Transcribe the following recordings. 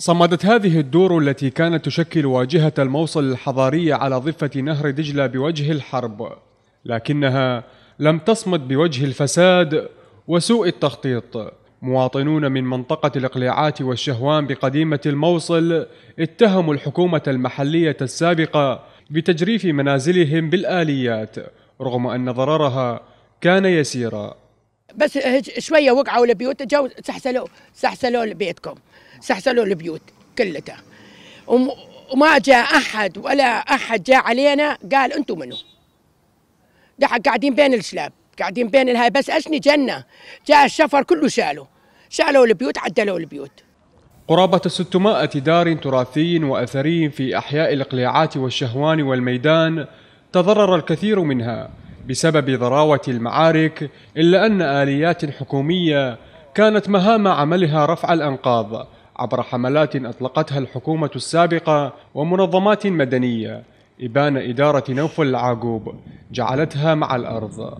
صمدت هذه الدور التي كانت تشكل واجهة الموصل الحضارية على ضفة نهر دجلة بوجه الحرب لكنها لم تصمد بوجه الفساد وسوء التخطيط مواطنون من منطقة الإقلاعات والشهوان بقديمة الموصل اتهموا الحكومة المحلية السابقة بتجريف منازلهم بالآليات رغم أن ضررها كان يسيرا بس شويه وقعوا البيوت جو سحسلوا سحسلوا بيتكم سحسلوا البيوت كلته وما جاء احد ولا احد جاء علينا قال انتم منو ده قاعدين بين الشلاب قاعدين بين الهاي بس اشني جنه جاء الشفر كله شالوا شالوا البيوت عدلوا البيوت قرابة 600 دار تراثي وأثري في أحياء الإقليعات والشهوان والميدان تضرر الكثير منها بسبب ضراوة المعارك إلا أن آليات حكومية كانت مهام عملها رفع الأنقاض عبر حملات أطلقتها الحكومة السابقة ومنظمات مدنية إبان إدارة نوفل العاقوب جعلتها مع الأرض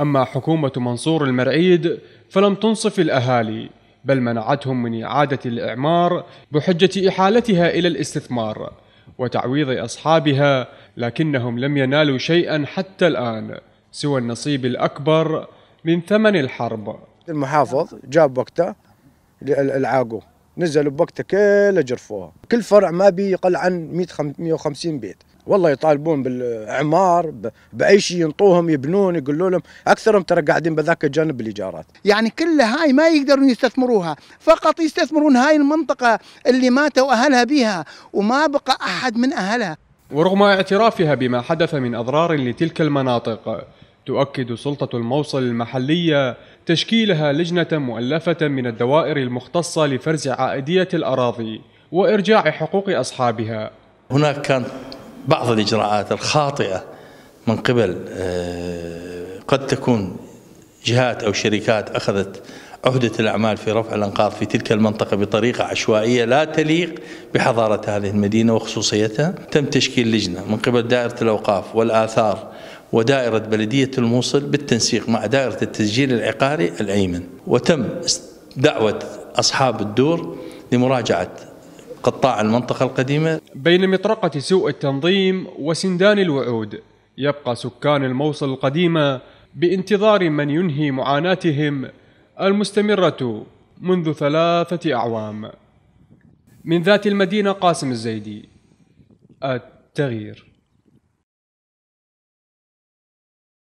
أما حكومة منصور المرعيد فلم تنصف الأهالي بل منعتهم من إعادة الإعمار بحجة إحالتها إلى الاستثمار وتعويض أصحابها لكنهم لم ينالوا شيئا حتى الآن سوى النصيب الأكبر من ثمن الحرب المحافظ جاب وقته العاقو نزلوا بوقته كله جرفوها كل فرع ما بيقل عن 150 بيت والله يطالبون بالاعمار باي شيء ينطوهم يبنون يقولوا لهم اكثرهم ترى قاعدين بذاك الجانب الايجارات يعني كل هاي ما يقدرون يستثمروها، فقط يستثمرون هاي المنطقه اللي ماتوا اهلها بها وما بقى احد من اهلها. ورغم اعترافها بما حدث من اضرار لتلك المناطق، تؤكد سلطة الموصل المحلية تشكيلها لجنة مؤلفة من الدوائر المختصة لفرز عائدية الأراضي وإرجاع حقوق أصحابها. هناك كان بعض الإجراءات الخاطئة من قبل آه، قد تكون جهات أو شركات أخذت عهدة الأعمال في رفع الأنقاض في تلك المنطقة بطريقة عشوائية لا تليق بحضارة هذه المدينة وخصوصيتها تم تشكيل لجنة من قبل دائرة الأوقاف والآثار ودائرة بلدية الموصل بالتنسيق مع دائرة التسجيل العقاري الأيمن وتم دعوة أصحاب الدور لمراجعة قطاع المنطقة القديمة بين مطرقة سوء التنظيم وسندان الوعود يبقى سكان الموصل القديمة بانتظار من ينهي معاناتهم المستمرة منذ ثلاثة أعوام من ذات المدينة قاسم الزيدي التغيير